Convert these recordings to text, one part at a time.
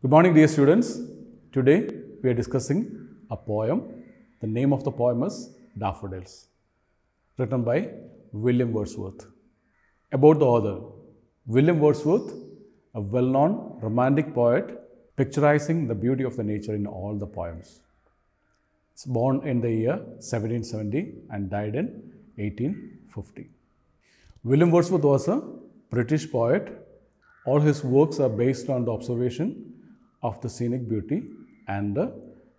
Good morning dear students. Today we are discussing a poem. The name of the poem is Daffodils, written by William Wordsworth. About the author, William Wordsworth, a well-known romantic poet, picturizing the beauty of the nature in all the poems. It's born in the year 1770 and died in 1850. William Wordsworth was a British poet. All his works are based on the observation of the scenic beauty and the,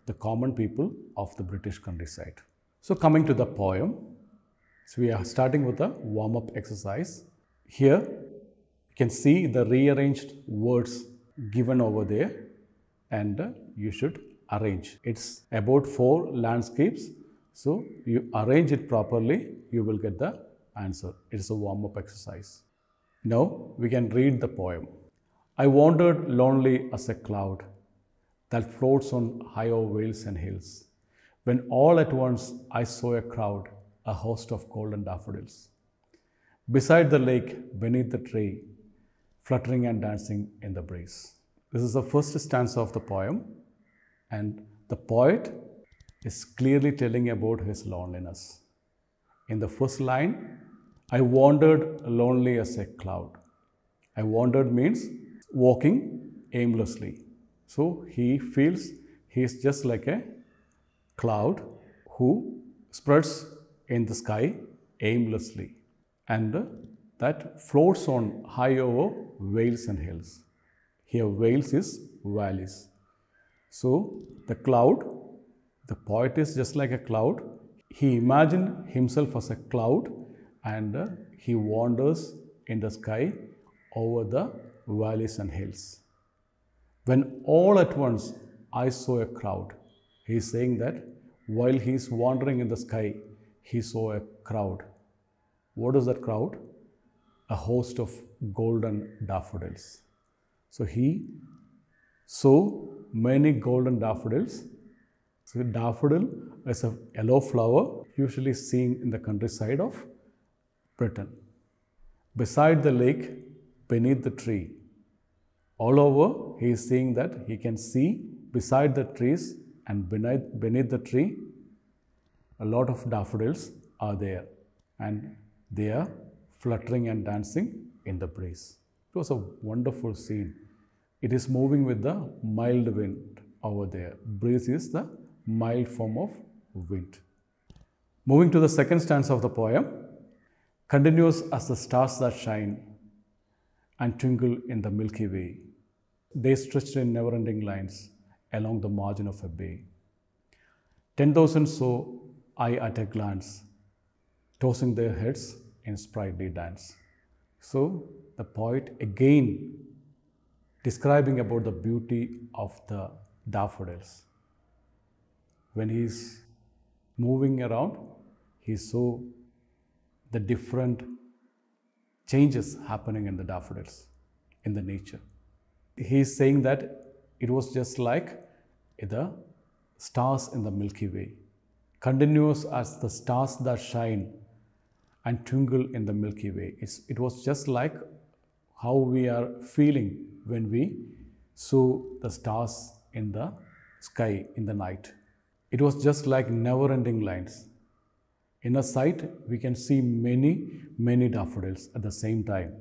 the common people of the British countryside. So coming to the poem, so we are starting with a warm-up exercise. Here you can see the rearranged words given over there and uh, you should arrange. It's about four landscapes. So you arrange it properly, you will get the answer. It's a warm-up exercise. Now we can read the poem. I wandered lonely as a cloud that floats on high o'er vales and hills, when all at once I saw a crowd, a host of golden daffodils. Beside the lake, beneath the tree, fluttering and dancing in the breeze. This is the first stanza of the poem, and the poet is clearly telling about his loneliness. In the first line, I wandered lonely as a cloud. I wandered means walking aimlessly. So he feels he is just like a cloud who spreads in the sky aimlessly and that floats on high over vales and hills. Here vales is valleys. So the cloud, the poet is just like a cloud. He imagined himself as a cloud and he wanders in the sky over the valleys and hills. When all at once I saw a crowd, he is saying that while he is wandering in the sky, he saw a crowd. What is that crowd? A host of golden daffodils. So he saw many golden daffodils. So daffodil is a yellow flower usually seen in the countryside of Britain. Beside the lake, beneath the tree, all over, he is seeing that he can see beside the trees and beneath, beneath the tree, a lot of daffodils are there and they are fluttering and dancing in the breeze. It was a wonderful scene. It is moving with the mild wind over there. Breeze is the mild form of wind. Moving to the second stanza of the poem, continuous as the stars that shine and twinkle in the Milky Way. They stretched in never ending lines along the margin of a bay. 10,000 saw I at a glance, tossing their heads in sprightly dance. So the poet again describing about the beauty of the daffodils. When he is moving around, he saw the different changes happening in the daffodils, in the nature he is saying that it was just like the stars in the Milky Way, continuous as the stars that shine and twinkle in the Milky Way. It's, it was just like how we are feeling when we saw the stars in the sky in the night. It was just like never ending lines. In a sight, we can see many, many daffodils at the same time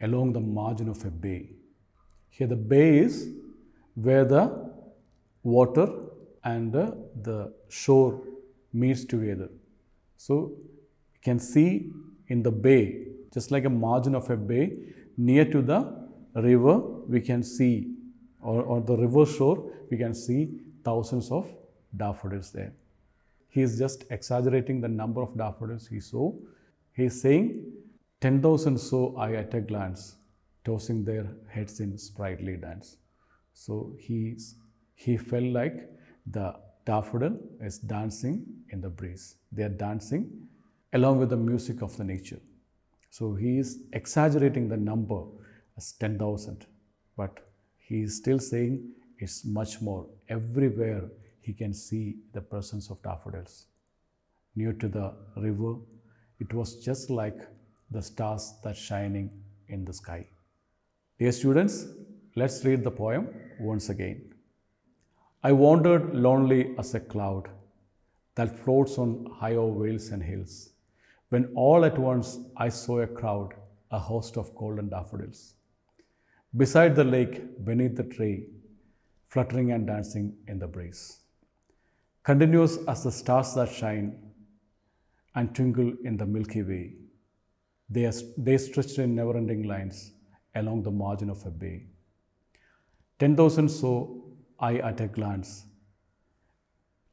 along the margin of a bay. Here the bay is where the water and uh, the shore meets together. So you can see in the bay, just like a margin of a bay, near to the river we can see or, or the river shore we can see thousands of daffodils there. He is just exaggerating the number of daffodils he saw. He is saying 10,000 so I at a glance tossing their heads in sprightly dance. So he, he felt like the daffodil is dancing in the breeze. They are dancing along with the music of the nature. So he is exaggerating the number as 10,000, but he is still saying it's much more. Everywhere he can see the presence of daffodils. Near to the river, it was just like the stars that shining in the sky. Dear students, let's read the poem once again. I wandered lonely as a cloud that floats on higher vales and hills, when all at once I saw a crowd, a host of golden daffodils. Beside the lake, beneath the tree, fluttering and dancing in the breeze. Continuous as the stars that shine and twinkle in the Milky Way, they, are, they stretched in never ending lines along the margin of a bay. 10,000 saw I at a glance,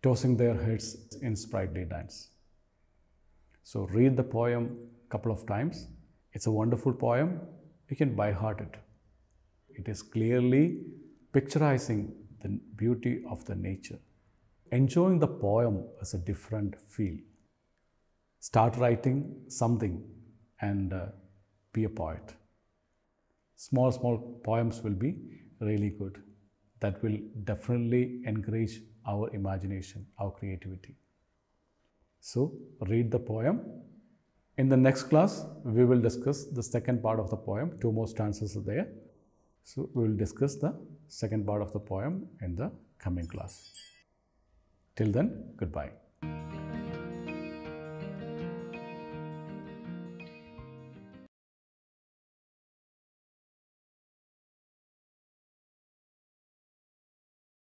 tossing their heads in sprightly dance. So read the poem a couple of times. It's a wonderful poem. You can by heart it. It is clearly picturizing the beauty of the nature. Enjoying the poem is a different feel. Start writing something and uh, be a poet small, small poems will be really good. That will definitely encourage our imagination, our creativity. So, read the poem. In the next class, we will discuss the second part of the poem. Two more stanzas are there. So, we will discuss the second part of the poem in the coming class. Till then, goodbye.